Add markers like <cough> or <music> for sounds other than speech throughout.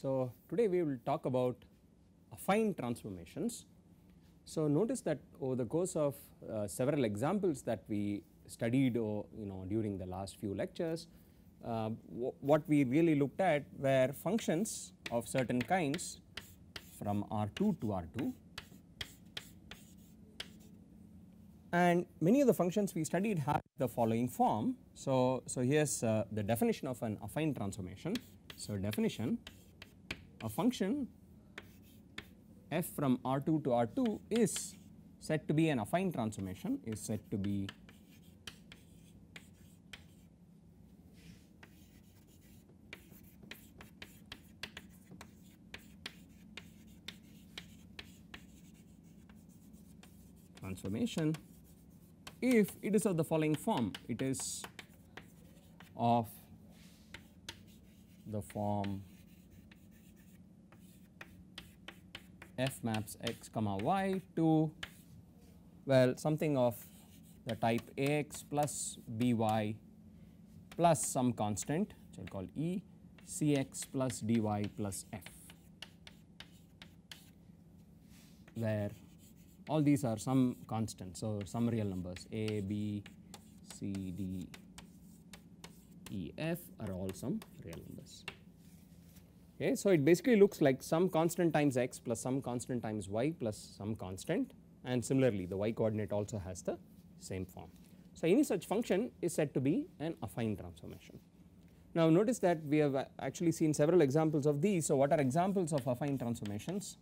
So today we will talk about affine transformations. So notice that over the course of uh, several examples that we studied or uh, you know during the last few lectures, uh, what we really looked at were functions of certain kinds from R2 to R2 and many of the functions we studied have the following form. So, so here is uh, the definition of an affine transformation. So definition a function f from R2 to R2 is said to be an affine transformation is said to be transformation if it is of the following form it is of the form f maps x comma y to well something of the type ax plus by plus some constant which I will call e cx plus dy plus f where all these are some constants so some real numbers a b c d e f are all some real numbers. Okay, so it basically looks like some constant times x plus some constant times y plus some constant and similarly the y coordinate also has the same form. So any such function is said to be an affine transformation. Now notice that we have actually seen several examples of these. So what are examples of affine transformations?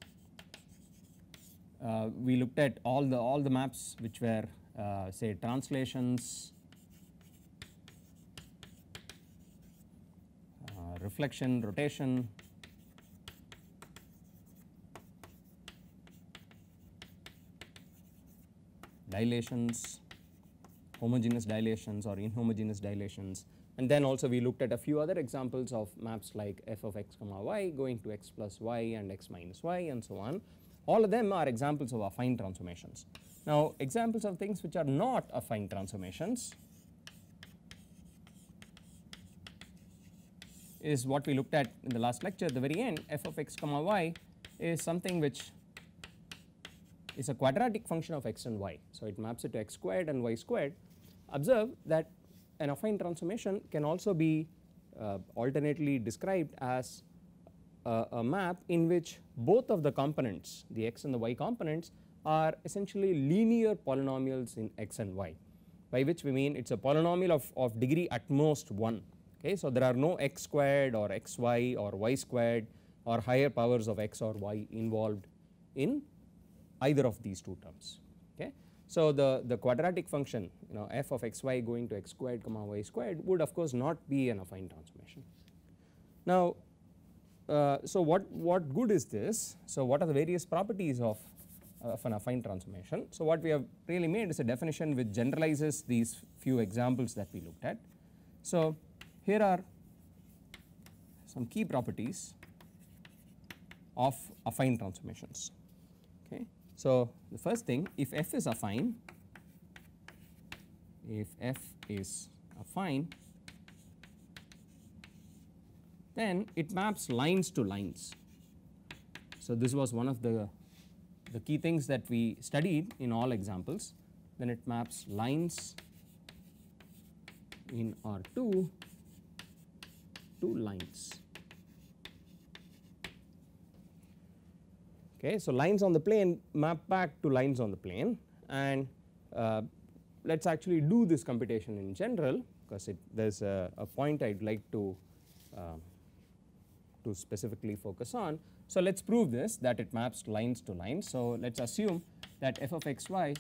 Uh, we looked at all the all the maps which were uh, say translations, uh, reflection, rotation, dilations, homogeneous dilations or inhomogeneous dilations and then also we looked at a few other examples of maps like f of x comma y going to x plus y and x minus y and so on. All of them are examples of affine transformations. Now examples of things which are not affine transformations is what we looked at in the last lecture the very end f of x comma y is something which is a quadratic function of x and y. So, it maps it to x squared and y squared. Observe that an affine transformation can also be uh, alternately described as a, a map in which both of the components, the x and the y components are essentially linear polynomials in x and y by which we mean it is a polynomial of, of degree at most 1. Okay. So, there are no x squared or xy or y squared or higher powers of x or y involved in either of these two terms. Okay? So, the, the quadratic function you know f of xy going to x squared comma y squared would of course not be an affine transformation. Now, uh, so what, what good is this? So, what are the various properties of, uh, of an affine transformation? So, what we have really made is a definition which generalizes these few examples that we looked at. So, here are some key properties of affine transformations. So, the first thing if f is affine, if f is affine, then it maps lines to lines. So, this was one of the, the key things that we studied in all examples. Then it maps lines in R2 to lines. Okay. So, lines on the plane map back to lines on the plane and uh, let us actually do this computation in general because there is a, a, point I would like to, uh, to specifically focus on. So, let us prove this that it maps lines to lines. So, let us assume that f of x y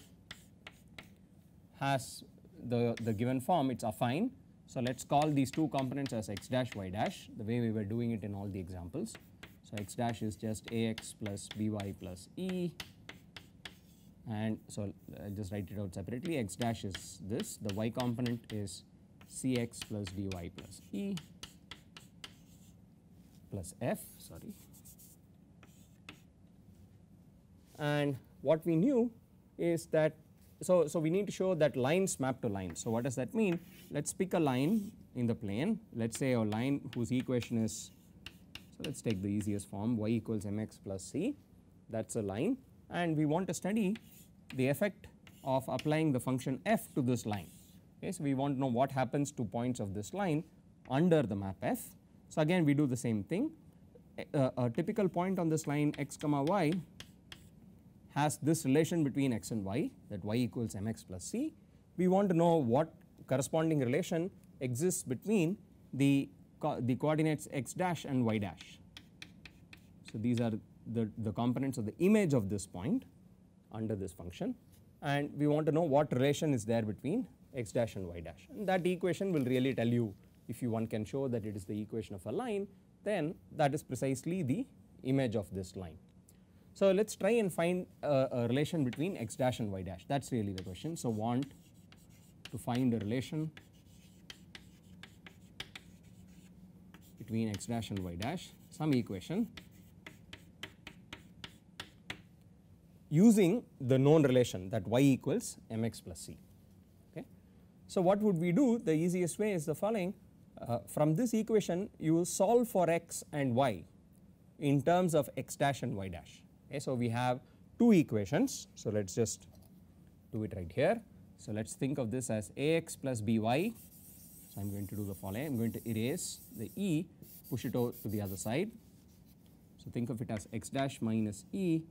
has the, the given form it is affine. So, let us call these two components as x dash y dash the way we were doing it in all the examples. So, x dash is just ax plus by plus e and so I will just write it out separately x dash is this the y component is cx plus dy plus e plus f sorry and what we knew is that so so we need to show that lines map to lines so what does that mean let's pick a line in the plane let's say a line whose equation is so, let us take the easiest form y equals mx plus c that is a line and we want to study the effect of applying the function f to this line. Okay, so, we want to know what happens to points of this line under the map f. So, again we do the same thing a, a typical point on this line x comma y has this relation between x and y that y equals mx plus c. We want to know what corresponding relation exists between the co the coordinates x dash and y dash. So, these are the, the components of the image of this point under this function and we want to know what relation is there between x dash and y dash and that equation will really tell you if you one can show that it is the equation of a line then that is precisely the image of this line. So, let us try and find a, a relation between x dash and y dash that is really the question. So, want to find a relation between x dash and y dash some equation using the known relation that y equals mx plus c. Okay. So, what would we do? The easiest way is the following uh, from this equation you will solve for x and y in terms of x dash and y dash. Okay. So, we have two equations. So, let us just do it right here. So, let us think of this as ax plus by. So, I am going to do the following I am going to erase the e push it over to the other side. So, think of it as x dash minus e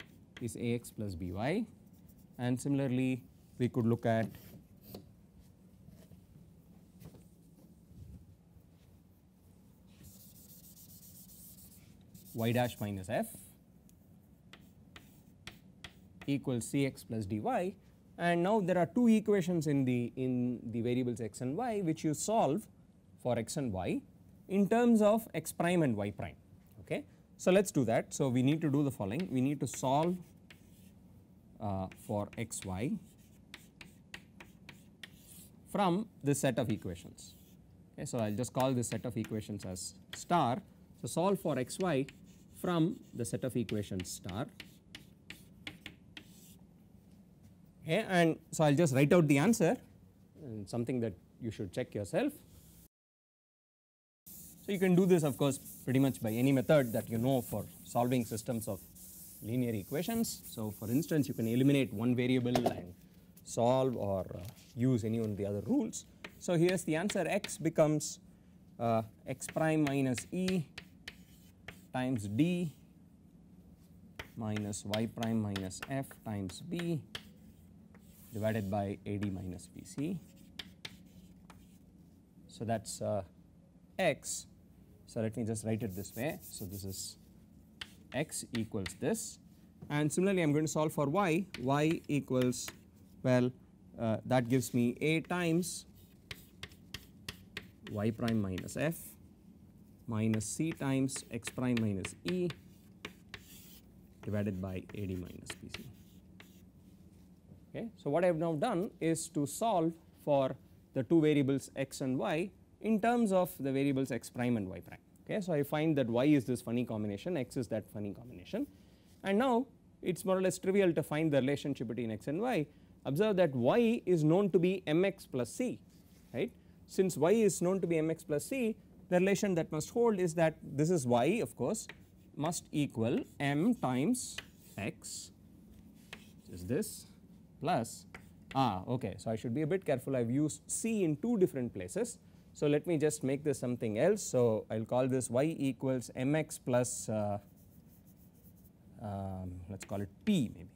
is ax plus by and similarly we could look at y dash minus f equals cx plus dy and now there are two equations in the in the variables x and y which you solve for x and y in terms of x prime and y prime okay. So let us do that. So we need to do the following we need to solve uh, for x y from this set of equations okay. So I will just call this set of equations as star. So solve for x y from the set of equations star okay and so I will just write out the answer and something that you should check yourself so you can do this of course pretty much by any method that you know for solving systems of linear equations. So for instance you can eliminate one variable and solve or uh, use any one of the other rules. So here is the answer x becomes uh, x prime minus e times d minus y prime minus f times b divided by ad minus bc. So that is uh, x so let me just write it this way. So this is x equals this and similarly I am going to solve for y, y equals well uh, that gives me a times y prime minus f minus c times x prime minus e divided by ad minus bc. Okay. So what I have now done is to solve for the two variables x and y in terms of the variables x prime and y prime. Okay, so I find that y is this funny combination, x is that funny combination, and now it's more or less trivial to find the relationship between x and y. Observe that y is known to be mx plus c, right? Since y is known to be mx plus c, the relation that must hold is that this is y, of course, must equal m times x is this plus ah okay so I should be a bit careful I've used C in two different places so let me just make this something else. So I will call this y equals mx plus uh, um, let us call it p maybe.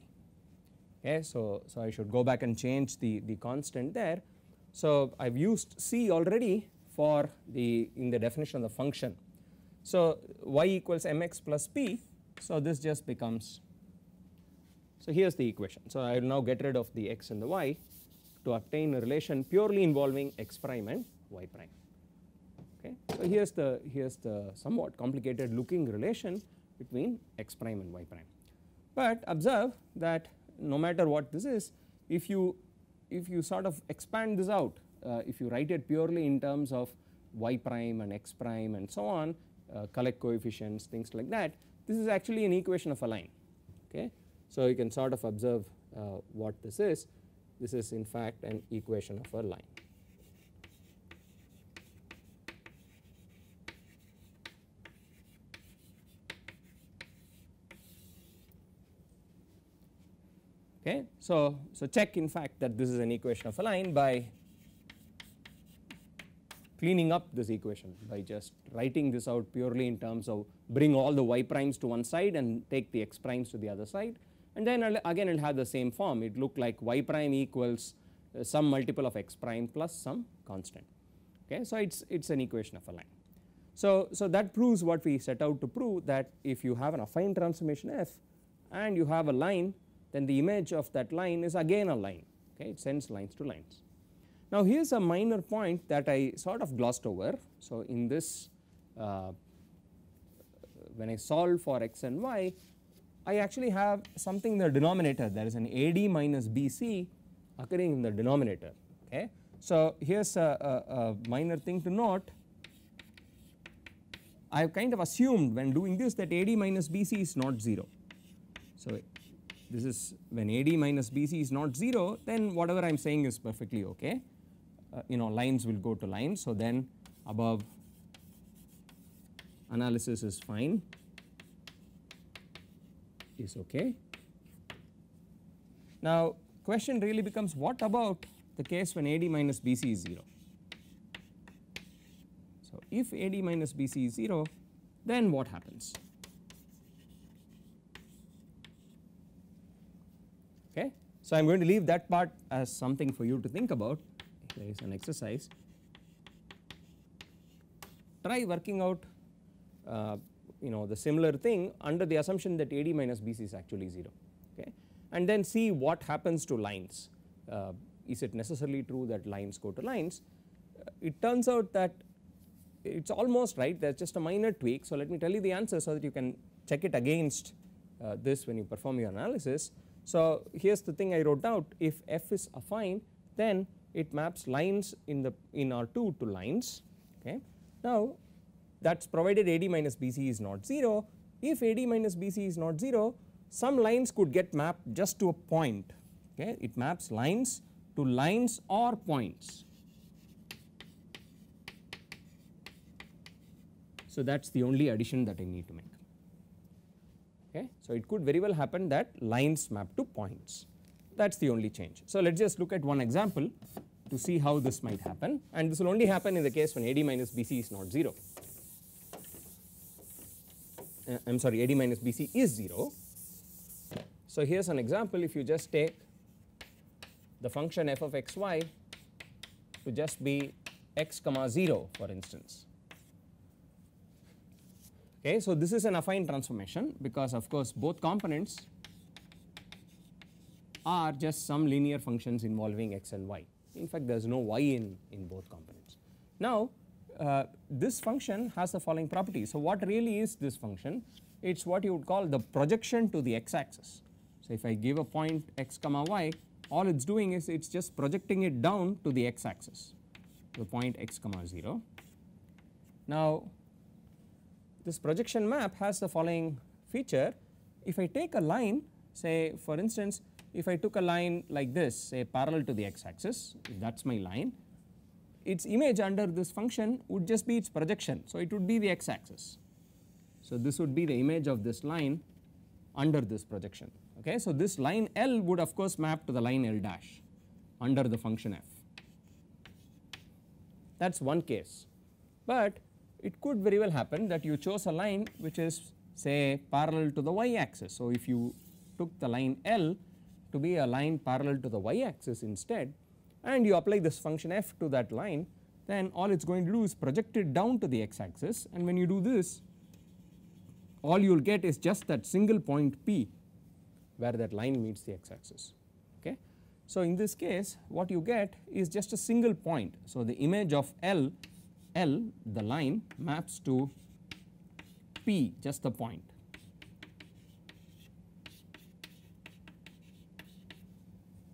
Okay, so, so I should go back and change the, the constant there. So I have used c already for the in the definition of the function. So y equals mx plus p. So this just becomes so here is the equation. So I will now get rid of the x and the y to obtain a relation purely involving x prime and y prime. Okay. So here's the here's the somewhat complicated looking relation between x prime and y prime. But observe that no matter what this is, if you if you sort of expand this out, uh, if you write it purely in terms of y prime and x prime and so on, uh, collect coefficients, things like that, this is actually an equation of a line. Okay. So you can sort of observe uh, what this is. This is in fact an equation of a line. Okay, so so check in fact that this is an equation of a line by cleaning up this equation by just writing this out purely in terms of bring all the y primes to one side and take the x primes to the other side and then again it will have the same form it look like y prime equals uh, some multiple of x prime plus some constant okay so it's it's an equation of a line so so that proves what we set out to prove that if you have an affine transformation f and you have a line then the image of that line is again a line okay it sends lines to lines. Now here is a minor point that I sort of glossed over. So in this uh, when I solve for x and y I actually have something in the denominator there is an AD minus BC occurring in the denominator okay. So here is a, a, a minor thing to note I have kind of assumed when doing this that AD minus BC is not 0. So this is when AD minus BC is not 0 then whatever I am saying is perfectly okay uh, you know lines will go to lines. So, then above analysis is fine is okay. Now question really becomes what about the case when AD minus BC is 0. So, if AD minus BC is 0 then what happens? So I am going to leave that part as something for you to think about there is an exercise. Try working out uh, you know the similar thing under the assumption that AD minus BC is actually 0 okay and then see what happens to lines. Uh, is it necessarily true that lines go to lines? Uh, it turns out that it is almost right there is just a minor tweak. So let me tell you the answer so that you can check it against uh, this when you perform your analysis. So here's the thing I wrote out if f is affine then it maps lines in the in R2 to lines okay. Now that is provided AD minus BC is not 0 if AD minus BC is not 0 some lines could get mapped just to a point okay it maps lines to lines or points. So that is the only addition that I need to make. Okay. So, it could very well happen that lines map to points that is the only change. So, let us just look at one example to see how this might happen and this will only happen in the case when AD minus BC is not 0. Uh, I am sorry AD minus BC is 0. So, here is an example if you just take the function f of xy to just be x comma 0 for instance Okay, so this is an affine transformation because of course both components are just some linear functions involving x and y. In fact, there is no y in, in both components. Now, uh, this function has the following property. So, what really is this function? It is what you would call the projection to the x axis. So, if I give a point x comma y, all it is doing is it is just projecting it down to the x axis, the point x comma 0. Now, this projection map has the following feature. If I take a line say for instance if I took a line like this say parallel to the x axis that is my line its image under this function would just be its projection. So, it would be the x axis. So, this would be the image of this line under this projection. Okay. So, this line L would of course map to the line L dash under the function f that is one case. But it could very well happen that you chose a line which is say parallel to the y axis. So, if you took the line L to be a line parallel to the y axis instead and you apply this function f to that line then all it is going to do is project it down to the x axis and when you do this all you will get is just that single point P where that line meets the x axis okay. So, in this case what you get is just a single point. So, the image of L L the line maps to P just the point.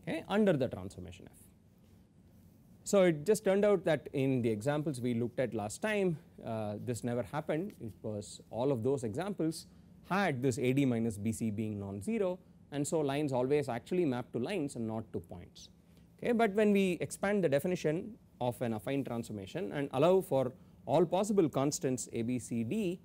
Okay, under the transformation F. So it just turned out that in the examples we looked at last time, uh, this never happened. It was all of those examples had this AD minus BC being non-zero, and so lines always actually map to lines and not to points. Okay, but when we expand the definition, of an affine transformation and allow for all possible constants A, B, C, D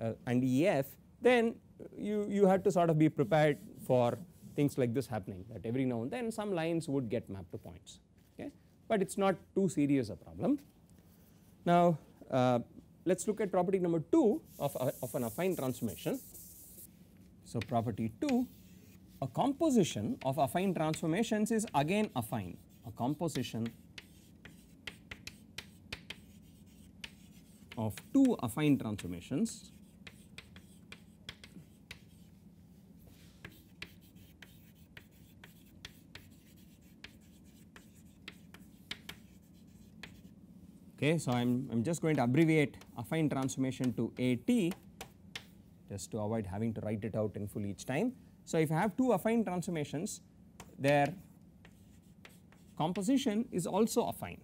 uh, and E, F then you, you had to sort of be prepared for things like this happening that every now and then some lines would get mapped to points okay but it is not too serious a problem. Now uh, let us look at property number 2 of, uh, of an affine transformation. So property 2 a composition of affine transformations is again affine a composition of two affine transformations okay. So, I am, I am just going to abbreviate affine transformation to AT just to avoid having to write it out in full each time. So, if I have two affine transformations their composition is also affine,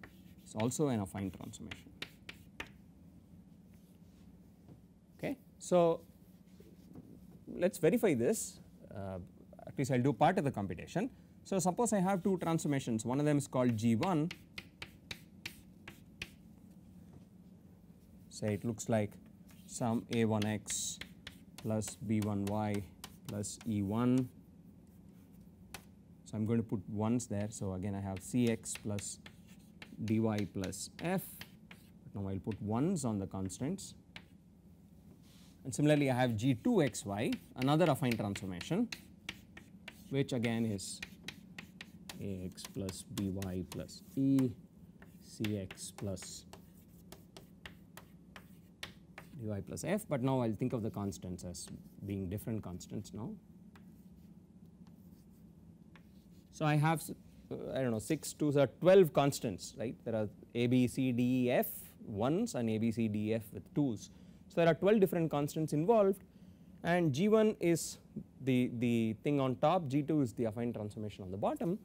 it is also an affine transformation. So let us verify this uh, at least I will do part of the computation. So suppose I have two transformations one of them is called G1 say it looks like some A1x plus B1y plus E1 so I am going to put 1s there so again I have Cx plus dy plus f now I will put 1s on the constants and similarly I have G2xy another affine transformation which again is ax plus by plus e cx plus dy plus f but now I will think of the constants as being different constants now. So I have uh, I do not know 6 to the 12 constants right there are a b c d e f 1s and a b c d e f with 2s. So, there are 12 different constants involved and G1 is the, the thing on top, G2 is the affine transformation on the bottom.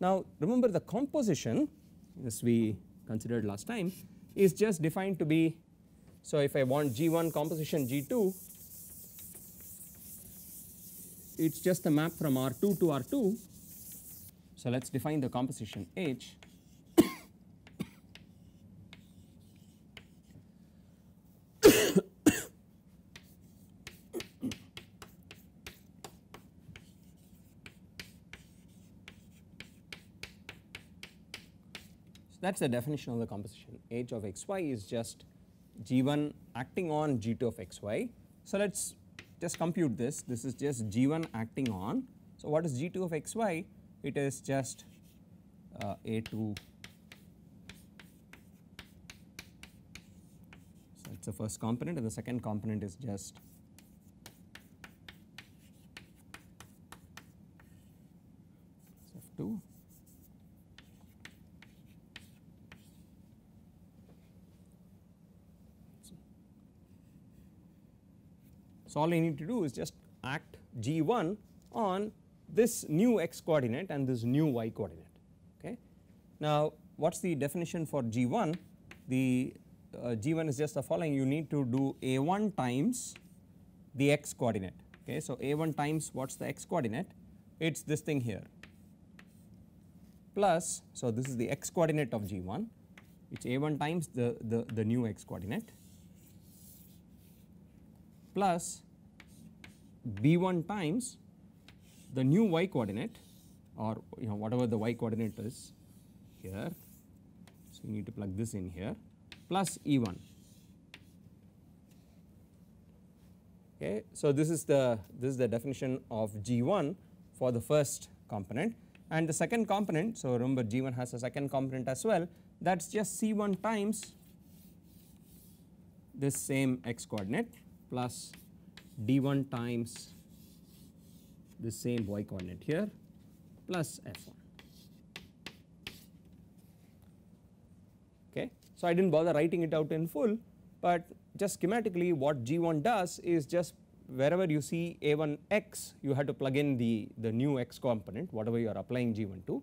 Now remember the composition as we considered last time is just defined to be, so if I want G1 composition G2 it is just a map from R2 to R2. So let us define the composition H that is the definition of the composition h of xy is just g1 acting on g2 of xy. So, let us just compute this this is just g1 acting on. So, what is g2 of xy it is just uh, a2 so it is the first component and the second component is just all I need to do is just act g1 on this new x coordinate and this new y coordinate okay. Now what is the definition for g1 the uh, g1 is just the following you need to do a1 times the x coordinate okay. So a1 times what is the x coordinate it is this thing here plus so this is the x coordinate of g1 it is a1 times the, the, the new x coordinate plus b1 times the new y coordinate or you know whatever the y coordinate is here. So, you need to plug this in here plus e1. Okay. So, this is the this is the definition of g1 for the first component and the second component. So, remember g1 has a second component as well that is just c1 times this same x coordinate plus d1 times the same y coordinate here plus f1. Okay. So, I did not bother writing it out in full, but just schematically what g1 does is just wherever you see a1x you have to plug in the, the new x component whatever you are applying g1 to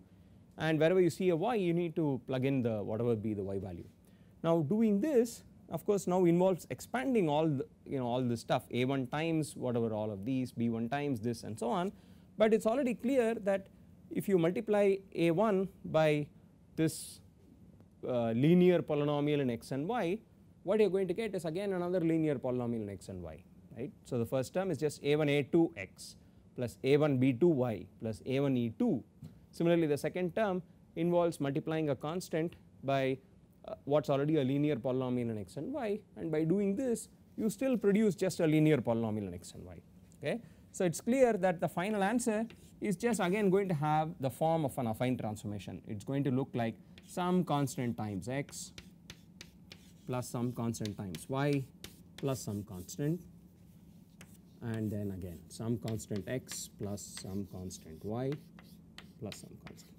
and wherever you see a y you need to plug in the whatever be the y value. Now doing this of course now involves expanding all the, you know all this stuff a1 times whatever all of these b1 times this and so on but it is already clear that if you multiply a1 by this uh, linear polynomial in x and y what you are going to get is again another linear polynomial in x and y right. So, the first term is just a1 a2 x plus a1 b2 y plus a1 e2 similarly the second term involves multiplying a constant by uh, what's already a linear polynomial in x and y and by doing this you still produce just a linear polynomial in x and y okay. So it's clear that the final answer is just again going to have the form of an affine transformation it's going to look like some constant times x plus some constant times y plus some constant and then again some constant x plus some constant y plus some constant.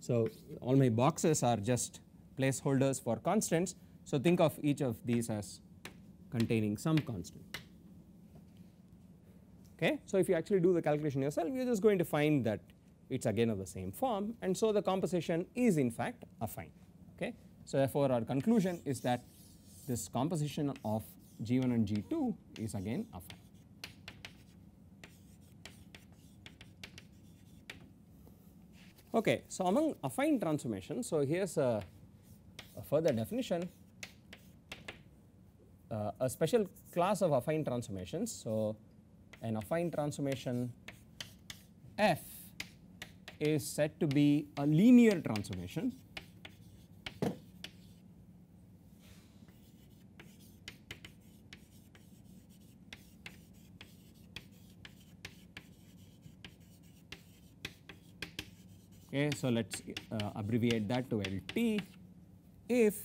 So all my boxes are just placeholders for constants. So think of each of these as containing some constant. Okay, so if you actually do the calculation yourself, you're just going to find that it's again of the same form, and so the composition is in fact affine. Okay, so therefore our conclusion is that this composition of G1 and G2 is again affine. Okay, so among affine transformations, so here's a further definition, uh, a special class of affine transformations. So, an affine transformation f is said to be a linear transformation okay so let's uh, abbreviate that to lt if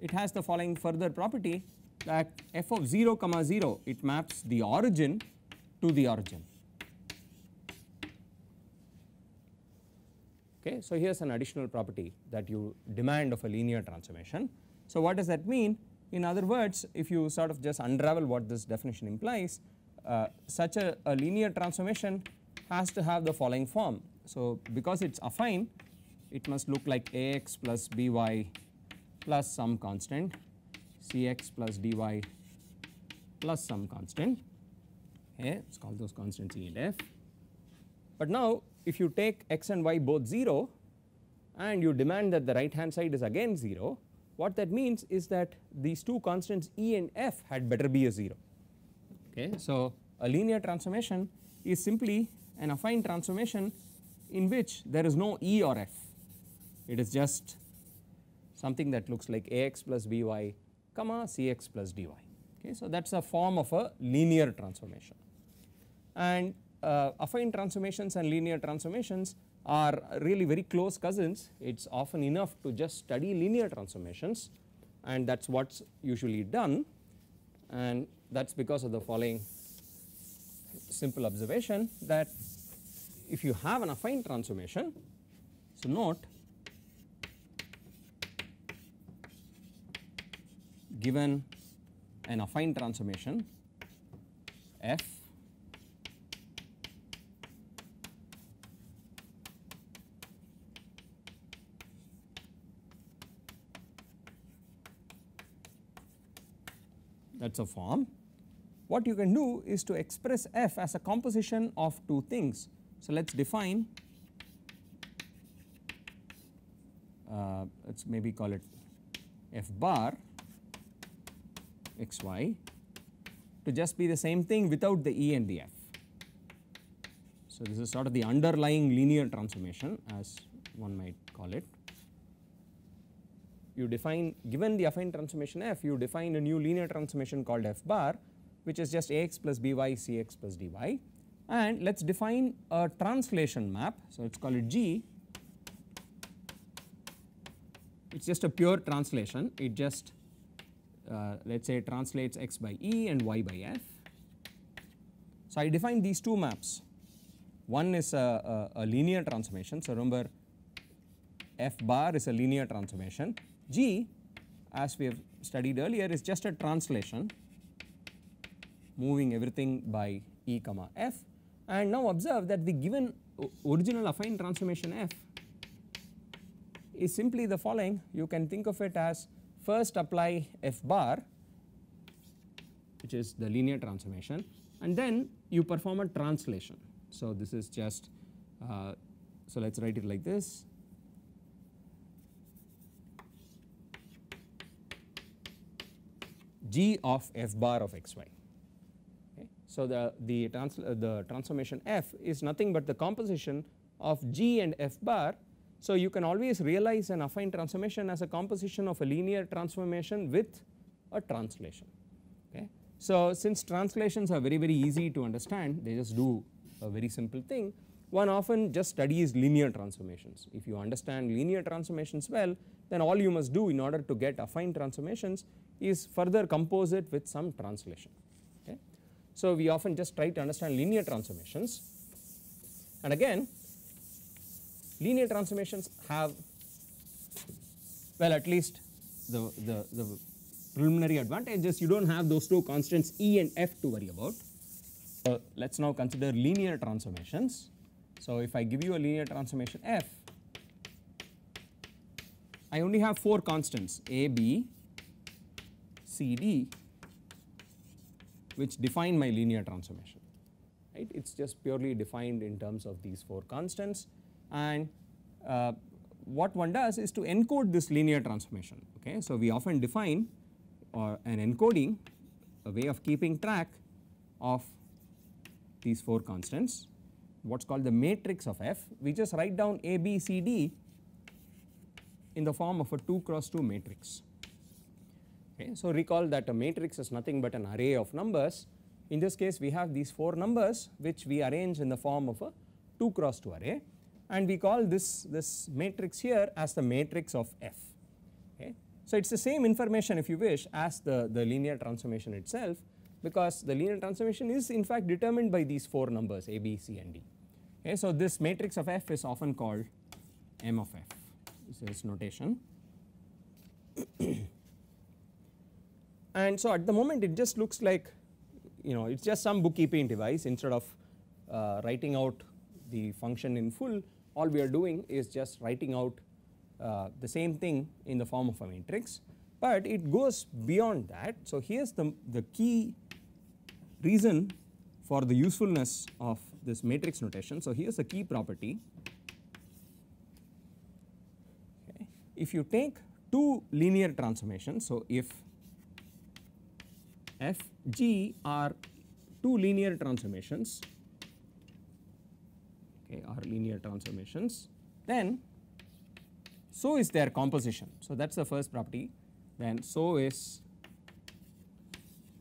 it has the following further property that f of 0 comma 0 it maps the origin to the origin. Okay, so here is an additional property that you demand of a linear transformation. So what does that mean? In other words, if you sort of just unravel what this definition implies, uh, such a, a linear transformation has to have the following form. So because it is affine, it must look like ax plus by plus some constant cx plus dy plus some constant okay let us call those constants E and F. But now if you take x and y both 0 and you demand that the right hand side is again 0 what that means is that these two constants E and F had better be a 0 okay. So a linear transformation is simply an affine transformation in which there is no E or F it is just something that looks like ax plus by comma cx plus dy. Okay, so that's a form of a linear transformation, and uh, affine transformations and linear transformations are really very close cousins. It's often enough to just study linear transformations, and that's what's usually done, and that's because of the following simple observation that if you have an affine transformation, so note given an affine transformation f that is a form. What you can do is to express f as a composition of two things. So, let us define uh, let us maybe call it f bar x y to just be the same thing without the e and the f. So, this is sort of the underlying linear transformation as one might call it. You define given the affine transformation f you define a new linear transformation called f bar which is just ax plus by cx plus dy and let us define a translation map. So, let us call it G it is just a pure translation it just uh, let us say translates x by e and y by f. So, I define these two maps. One is a, a, a linear transformation. So, remember f bar is a linear transformation. G as we have studied earlier is just a translation moving everything by e comma f and now observe that the given original affine transformation f is simply the following you can think of it as first apply f bar which is the linear transformation and then you perform a translation. So this is just, uh, so let us write it like this. g of f bar of xy. Okay. So the, the, trans, the transformation f is nothing but the composition of g and f bar so, you can always realize an affine transformation as a composition of a linear transformation with a translation. Okay. So, since translations are very very easy to understand they just do a very simple thing one often just studies linear transformations. If you understand linear transformations well then all you must do in order to get affine transformations is further compose it with some translation. Okay. So, we often just try to understand linear transformations and again linear transformations have well at least the, the, the preliminary advantages you do not have those two constants E and F to worry about. So, let us now consider linear transformations. So, if I give you a linear transformation F, I only have 4 constants A, B, C, D which define my linear transformation, right. It is just purely defined in terms of these 4 constants and uh, what one does is to encode this linear transformation okay. So, we often define or an encoding a way of keeping track of these 4 constants what is called the matrix of f we just write down A B C D in the form of a 2 cross 2 matrix. Okay. So, recall that a matrix is nothing but an array of numbers in this case we have these 4 numbers which we arrange in the form of a 2 cross 2 array and we call this, this matrix here as the matrix of F. Okay. So it is the same information if you wish as the, the linear transformation itself because the linear transformation is in fact determined by these 4 numbers A, B, C and D. Okay. So this matrix of F is often called M of F, this is notation. <clears throat> and so at the moment it just looks like you know it is just some bookkeeping device instead of uh, writing out the function in full all we are doing is just writing out uh, the same thing in the form of a matrix but it goes beyond that. So here is the, the key reason for the usefulness of this matrix notation. So here is a key property. If you take two linear transformations, so if f g are two linear transformations okay, are linear transformations. Then so is their composition. So that is the first property then so is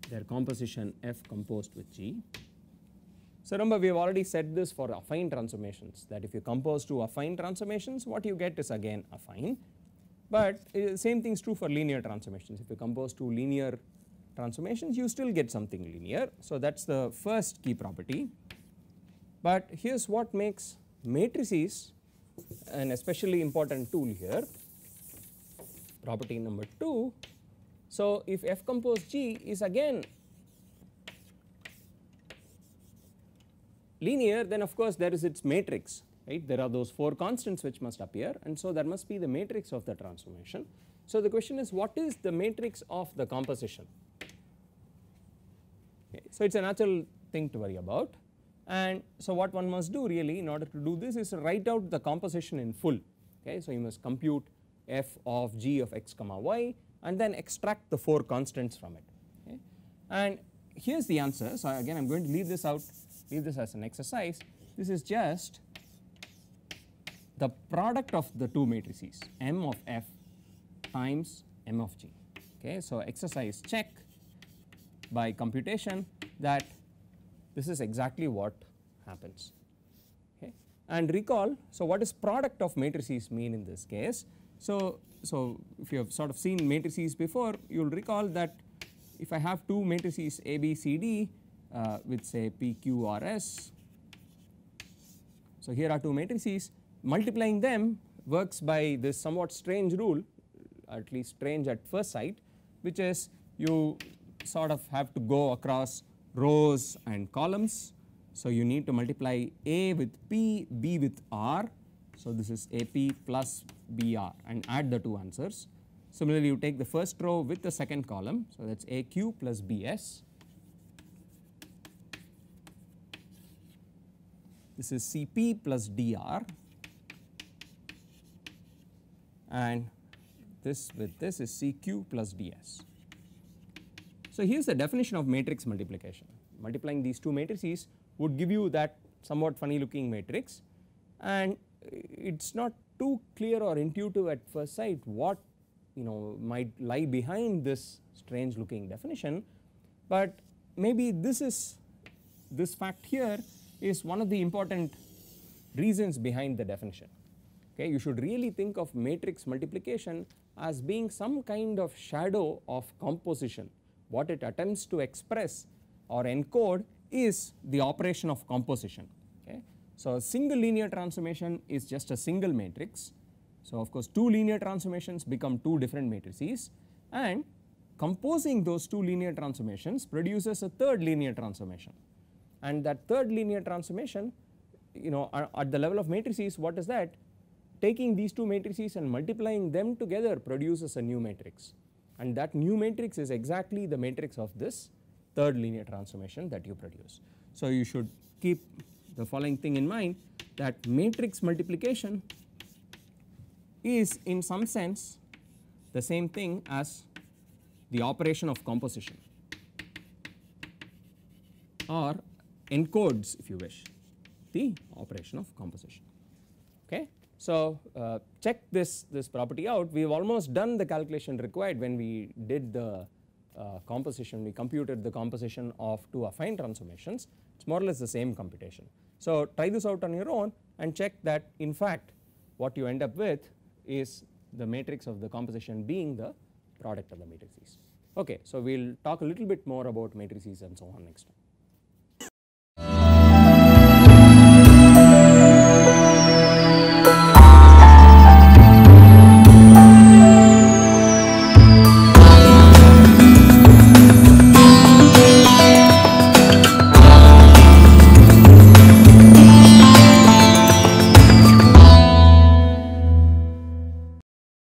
their composition F composed with G. So remember we have already said this for affine transformations that if you compose two affine transformations what you get is again affine but uh, same thing is true for linear transformations if you compose two linear transformations you still get something linear. So that is the first key property but here is what makes matrices an especially important tool here property number 2. So, if F compose G is again linear then of course there is its matrix right there are those 4 constants which must appear and so there must be the matrix of the transformation. So, the question is what is the matrix of the composition okay. so it is a natural thing to worry about. And so what one must do really in order to do this is write out the composition in full. Okay, so you must compute f of g of x comma y and then extract the four constants from it. Okay. And here's the answer. So again, I'm going to leave this out, leave this as an exercise. This is just the product of the two matrices m of f times m of g. Okay, so exercise check by computation that this is exactly what happens. Okay. And recall, so what is product of matrices mean in this case? So, so if you have sort of seen matrices before, you will recall that if I have two matrices A, B, C, D uh, with say P Q R S. so here are two matrices, multiplying them works by this somewhat strange rule, at least strange at first sight, which is you sort of have to go across rows and columns. So, you need to multiply A with P, B with R. So, this is AP plus BR and add the two answers. Similarly, you take the first row with the second column. So, that is AQ plus BS. This is CP plus DR and this with this is CQ plus DS. So here is the definition of matrix multiplication. Multiplying these two matrices would give you that somewhat funny looking matrix and it is not too clear or intuitive at first sight what you know might lie behind this strange looking definition but maybe this is this fact here is one of the important reasons behind the definition okay you should really think of matrix multiplication as being some kind of shadow of composition what it attempts to express or encode is the operation of composition. Okay. So, a single linear transformation is just a single matrix. So, of course, two linear transformations become two different matrices and composing those two linear transformations produces a third linear transformation and that third linear transformation you know at the level of matrices what is that taking these two matrices and multiplying them together produces a new matrix and that new matrix is exactly the matrix of this third linear transformation that you produce. So you should keep the following thing in mind that matrix multiplication is in some sense the same thing as the operation of composition or encodes if you wish the operation of composition okay. So uh, check this, this property out. We've almost done the calculation required when we did the uh, composition, we computed the composition of two affine transformations. It's more or less the same computation. So try this out on your own and check that in fact what you end up with is the matrix of the composition being the product of the matrices. Okay, so we'll talk a little bit more about matrices and so on next time.